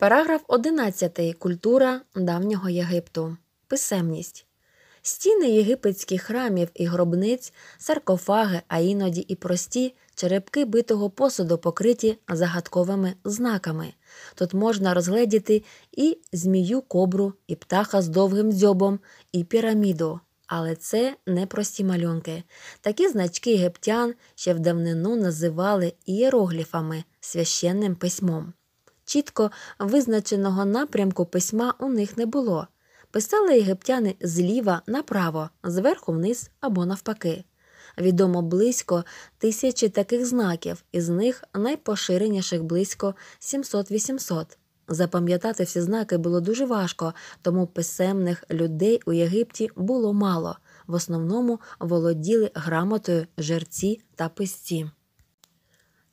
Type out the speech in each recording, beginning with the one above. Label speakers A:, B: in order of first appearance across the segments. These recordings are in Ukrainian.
A: Параграф 11. Культура давнього Єгипту. Писемність. Стіни єгипетських храмів і гробниць, саркофаги, а іноді і прості черепки битого посуду покриті загадковими знаками. Тут можна розгледіти і змію кобру, і птаха з довгим дзьобом, і піраміду. Але це не прості малюнки. Такі значки єгиптян ще в давнину називали ієрогліфами священним письмом. Чітко визначеного напрямку письма у них не було. Писали єгиптяни зліва направо, зверху вниз або навпаки. Відомо близько тисячі таких знаків, із них найпоширеніших близько 700-800. Запам'ятати всі знаки було дуже важко, тому писемних людей у Єгипті було мало. В основному володіли грамотою жерці та писці.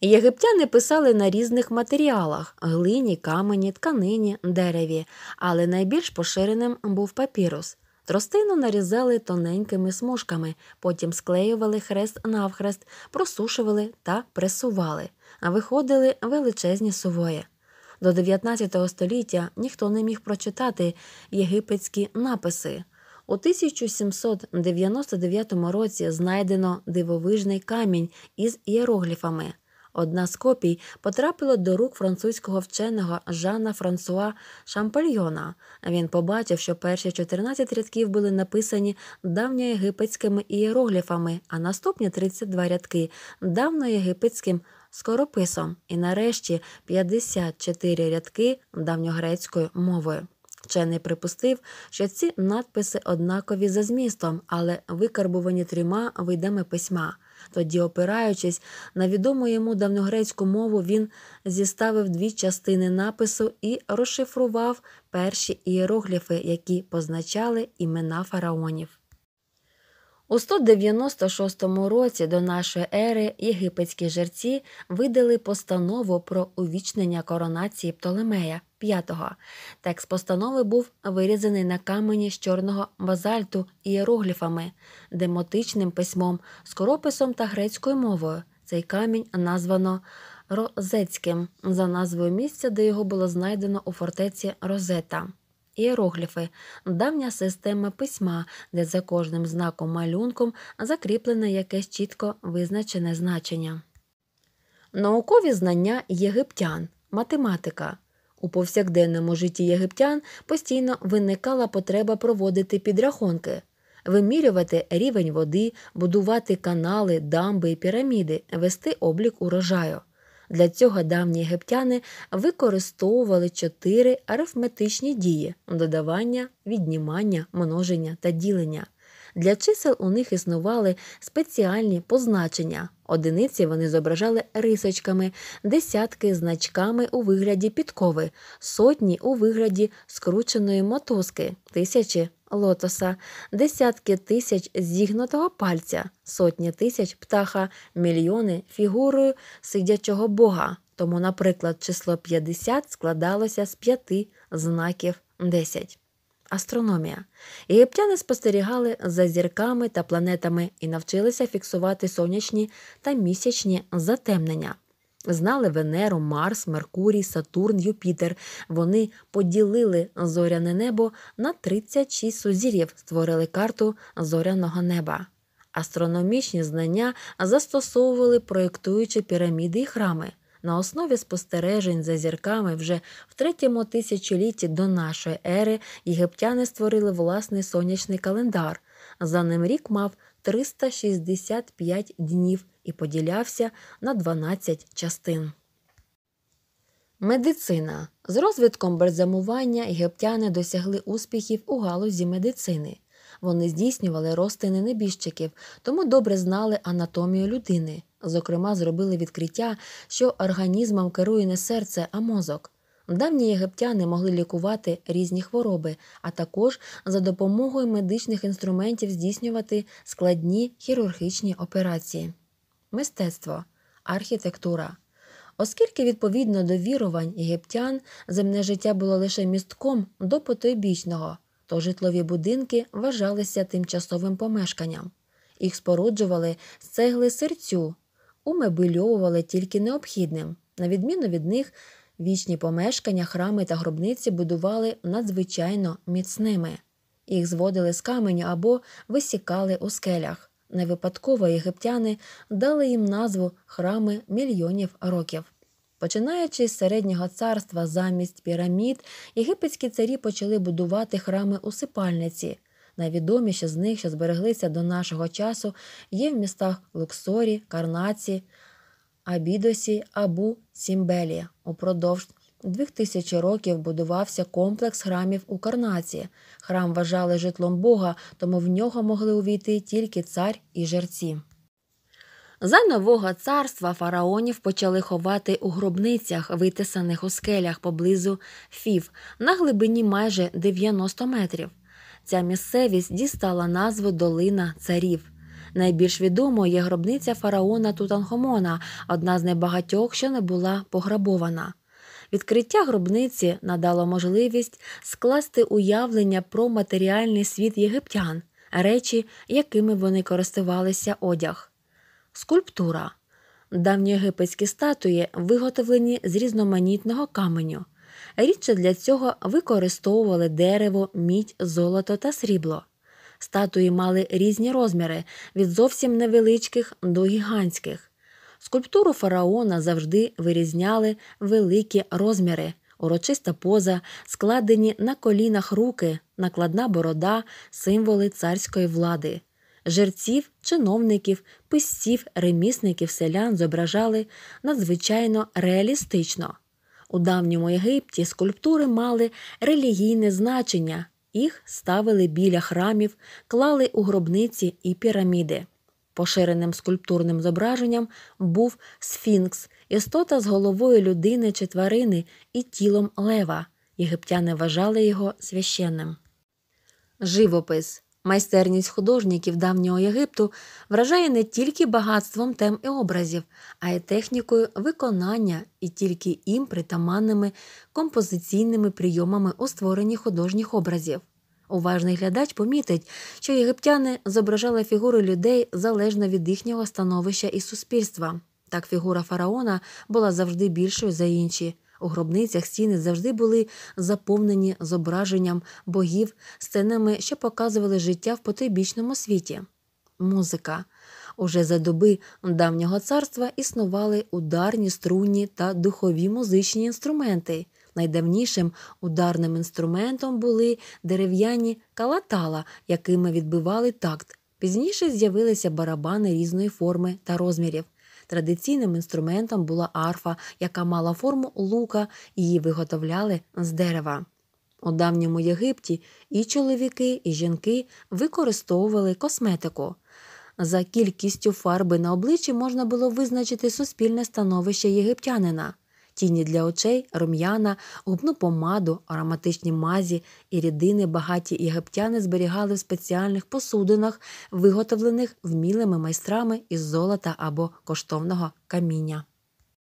A: Єгиптяни писали на різних матеріалах глині, камені, тканині, дереві, але найбільш поширеним був папірус. Тростину нарізали тоненькими смужками, потім склеювали хрест навхрест, просушували та пресували, а виходили величезні сувої. До 19 століття ніхто не міг прочитати єгипетські написи. У 1799 році знайдено дивовижний камінь із іерогліфами. Одна з копій потрапила до рук французького вченого Жана Франсуа Шампальйона. Він побачив, що перші 14 рядків були написані давньоєгипетськими ієрогліфами, а наступні 32 рядки давньоєгипетським скорописом, і нарешті 54 рядки давньогрецькою мовою. Вчений припустив, що ці надписи однакові за змістом, але викарбувані трьома видами письма. Тоді, опираючись на відому йому давньогрецьку мову, він зіставив дві частини напису і розшифрував перші ієрогліфи, які позначали імена фараонів. У 196 році до нашої ери єгипетські жерці видали постанову про увічнення коронації Птолемея, 5 Текст постанови був вирізаний на камені з чорного базальту ієрогліфами, демотичним письмом, скорописом та грецькою мовою. Цей камінь названо Розецьким за назвою місця, де його було знайдено у фортеці Розета. Іерогліфи давня система письма, де за кожним знаком малюнком закріплене якесь чітко визначене значення. Наукові знання єгиптян, математика, у повсякденному житті єгиптян постійно виникала потреба проводити підрахунки, вимірювати рівень води, будувати канали, дамби і піраміди, вести облік урожаю. Для цього давні єгиптяни використовували чотири арифметичні дії додавання, віднімання, множення та ділення. Для чисел у них існували спеціальні позначення. Одиниці вони зображали рисочками, десятки значками у вигляді підкови, сотні у вигляді скрученої мотузки, тисячі лотоса, десятки тисяч зігнутого пальця, сотні тисяч птаха, мільйони фігурою сидячого бога. Тому, наприклад, число 50 складалося з п'яти знаків 10 астрономія. Єгиптяни спостерігали за зірками та планетами і навчилися фіксувати сонячні та місячні затемнення. Знали Венеру, Марс, Меркурій, Сатурн, Юпітер. Вони поділили зоряне небо на 36 сузір'їв, створили карту зоряного неба. Астрономічні знання застосовували проєктуючи піраміди і храми на основі спостережень за зірками вже в третьому тисячолітті до нашої ери єгиптяни створили власний сонячний календар. За ним рік мав 365 днів і поділявся на 12 частин. Медицина з розвитком бальзамування єгиптяни досягли успіхів у галузі медицини. Вони здійснювали розтини небіжчиків, тому добре знали анатомію людини. Зокрема, зробили відкриття, що організмом керує не серце, а мозок. Давні єгиптяни могли лікувати різні хвороби, а також за допомогою медичних інструментів здійснювати складні хірургічні операції. Мистецтво, архітектура. Оскільки, відповідно до вірувань єгиптян, земне життя було лише містком до потойбічного, то житлові будинки вважалися тимчасовим помешканням, їх споруджували з цегли серцю умебильовували тільки необхідним. На відміну від них, вічні помешкання, храми та гробниці будували надзвичайно міцними. Їх зводили з каменю або висікали у скелях. Не випадково єгиптяни дали їм назву храми мільйонів років. Починаючи з середнього царства замість пірамід, єгипетські царі почали будувати храми усипальниці, Найвідоміші з них, що збереглися до нашого часу, є в містах Луксорі, Карнаці, Абідосі або Сімбелія. Упродовж двох тисяч років будувався комплекс храмів у Карнаці. Храм вважали житлом Бога, тому в нього могли увійти тільки цар і жерці. За нового царства фараонів почали ховати у гробницях, витисаних у скелях поблизу фів на глибині майже 90 метрів. Ця місцевість дістала назву Долина царів. Найбільш відомою є гробниця фараона Тутанхомона, одна з небагатьох, що не була пограбована. Відкриття гробниці надало можливість скласти уявлення про матеріальний світ єгиптян, речі, якими вони користувалися одяг. Скульптура Давні єгипетські статуї виготовлені з різноманітного каменю. Рідше для цього використовували дерево, мідь, золото та срібло. Статуї мали різні розміри від зовсім невеличких до гігантських. Скульптуру фараона завжди вирізняли великі розміри, урочиста поза, складені на колінах руки, накладна борода, символи царської влади. Жерців, чиновників, писців, ремісників, селян зображали надзвичайно реалістично. У давньому Єгипті скульптури мали релігійне значення, їх ставили біля храмів, клали у гробниці і піраміди. Поширеним скульптурним зображенням був сфінкс, істота з головою людини чи тварини і тілом лева. Єгиптяни вважали його священним. Живопис Майстерність художників давнього Єгипту вражає не тільки багатством тем і образів, а й технікою виконання і тільки їм притаманними композиційними прийомами у створенні художніх образів. Уважний глядач помітить, що єгиптяни зображали фігури людей залежно від їхнього становища і суспільства. Так фігура фараона була завжди більшою за інші. У гробницях стіни завжди були заповнені зображенням богів, сценами, що показували життя в потойбічному світі. Музика. Уже за доби давнього царства існували ударні, струнні та духові музичні інструменти. Найдавнішим ударним інструментом були дерев'яні калатала, якими відбивали такт. Пізніше з'явилися барабани різної форми та розмірів. Традиційним інструментом була арфа, яка мала форму лука, її виготовляли з дерева. У давньому Єгипті і чоловіки, і жінки використовували косметику. За кількістю фарби на обличчі можна було визначити суспільне становище єгиптянина тіні для очей, рум'яна, губну помаду, ароматичні мазі і рідини багаті єгиптяни зберігали в спеціальних посудинах, виготовлених вмілими майстрами із золота або коштовного каміння.